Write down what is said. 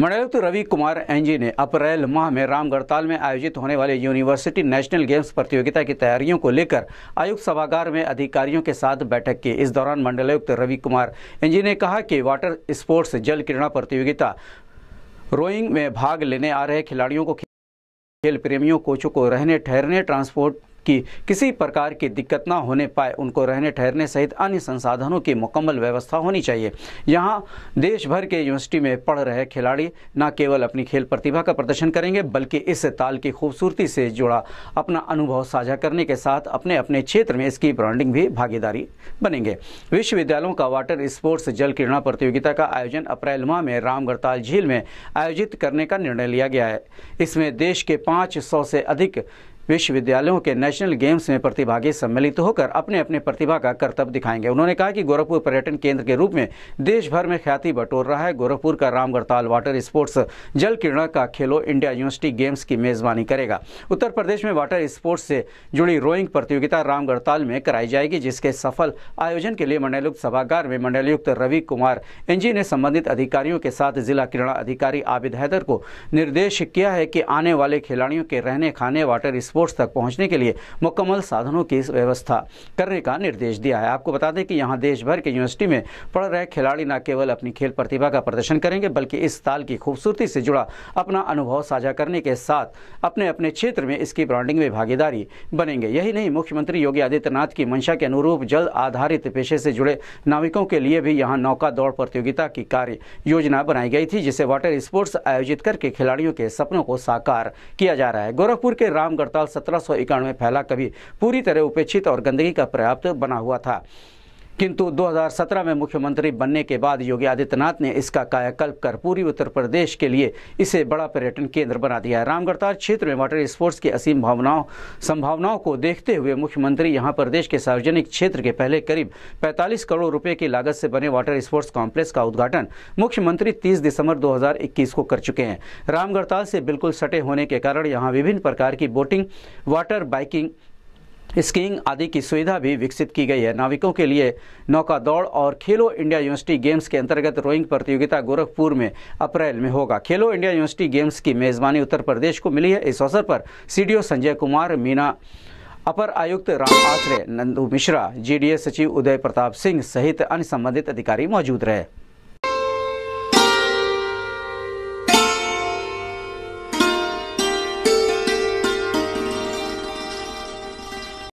मंडलायुक्त रवि कुमार एनजी ने अप्रैल माह में रामगढ़ताल में आयोजित होने वाले यूनिवर्सिटी नेशनल गेम्स प्रतियोगिता की तैयारियों को लेकर आयुक्त सभागार में अधिकारियों के साथ बैठक की इस दौरान मंडलायुक्त रवि कुमार एनजी ने कहा कि वाटर स्पोर्ट्स जल क्रीड़ा प्रतियोगिता रोइंग में भाग लेने आ रहे खिलाड़ियों को खेल प्रेमियों कोचों को रहने ठहरने ट्रांसपोर्ट कि किसी प्रकार की दिक्कत ना होने पाए उनको रहने ठहरने सहित अन्य संसाधनों की मुकम्मल व्यवस्था होनी चाहिए यहाँ देश भर के यूनिवर्सिटी में पढ़ रहे खिलाड़ी न केवल अपनी खेल प्रतिभा का प्रदर्शन करेंगे बल्कि इस ताल की खूबसूरती से जुड़ा अपना अनुभव साझा करने के साथ अपने अपने क्षेत्र में इसकी ब्रांडिंग भी भागीदारी बनेंगे विश्वविद्यालयों का वाटर स्पोर्ट्स जल क्रीड़ा प्रतियोगिता का आयोजन अप्रैल माह में रामगढ़ताल झील में आयोजित करने का निर्णय लिया गया है इसमें देश के पाँच से अधिक विश्वविद्यालयों के नेशनल गेम्स में प्रतिभागी सम्मिलित होकर अपने अपने प्रतिभा का कर्तव्य दिखाएंगे उन्होंने कहा कि गोरखपुर पर्यटन केंद्र के रूप में देश भर में ख्याति बटोर रहा है गोरखपुर का रामगढ़ताल वाटर स्पोर्ट्स जल किरणा का खेलो इंडिया यूनिवर्सिटी गेम्स की मेजबानी करेगा उत्तर प्रदेश में वाटर स्पोर्ट्स से जुड़ी रोइंग प्रतियोगिता रामगढ़ताल में कराई जाएगी जिसके सफल आयोजन के लिए मंडलयुक्त सभागार में मंडलयुक्त रवि कुमार एनजी ने संबंधित अधिकारियों के साथ जिला क्रीड़ा अधिकारी आबिद हैदर को निर्देश किया है कि आने वाले खिलाड़ियों के रहने खाने वाटर स्पोर्ट्स एयरपोर्ट्स तक पहुंचने के लिए मुकम्मल साधनों की व्यवस्था करने का निर्देश दिया है आपको बता दें कि यहाँ देश भर के यूनिवर्सिटी में पढ़ रहे खिलाड़ी न केवल अपनी खेल प्रतिभा का प्रदर्शन करेंगे बल्कि इस ताल की खूबसूरती से जुड़ा अपना अनुभव साझा करने के साथ अपने अपने क्षेत्र में इसकी ब्रांडिंग में भागीदारी बनेंगे यही नहीं मुख्यमंत्री योगी आदित्यनाथ की मंशा के अनुरूप जल आधारित पेशे से जुड़े नाविकों के लिए भी यहाँ नौका दौड़ प्रतियोगिता की कार्य योजना बनाई गई थी जिसे वाटर स्पोर्ट्स आयोजित करके खिलाड़ियों के सपनों को साकार किया जा रहा है गोरखपुर के रामगढ़ताल सत्रह सौ इक्यानवे फैला कभी पूरी तरह उपेक्षित और गंदगी का पर्याप्त बना हुआ था किंतु 2017 में मुख्यमंत्री बनने के बाद योगी आदित्यनाथ ने इसका कायाकल्प कर पूरी उत्तर प्रदेश के लिए इसे बड़ा पर्यटन केंद्र बना दिया है रामगढ़तार क्षेत्र में वाटर स्पोर्ट्स की असीम भावनाओं संभावनाओं को देखते हुए मुख्यमंत्री यहाँ प्रदेश के सार्वजनिक क्षेत्र के पहले करीब पैंतालीस करोड़ रुपये की लागत से बने वाटर स्पोर्ट्स कॉम्प्लेक्स का उद्घाटन मुख्यमंत्री तीस दिसंबर दो को कर चुके हैं रामगढ़ताल से बिल्कुल सटे होने के कारण यहाँ विभिन्न प्रकार की बोटिंग वाटर बाइकिंग स्कीइंग आदि की सुविधा भी विकसित की गई है नाविकों के लिए नौका दौड़ और खेलो इंडिया यूनिवर्सिटी गेम्स के अंतर्गत रोइंग प्रतियोगिता गोरखपुर में अप्रैल में होगा खेलो इंडिया यूनिवर्सिटी गेम्स की मेजबानी उत्तर प्रदेश को मिली है इस अवसर पर सी संजय कुमार मीना अपर आयुक्त राम आश्रय नंदू मिश्रा जी सचिव उदय प्रताप सिंह सहित अन्य संबंधित अधिकारी मौजूद रहे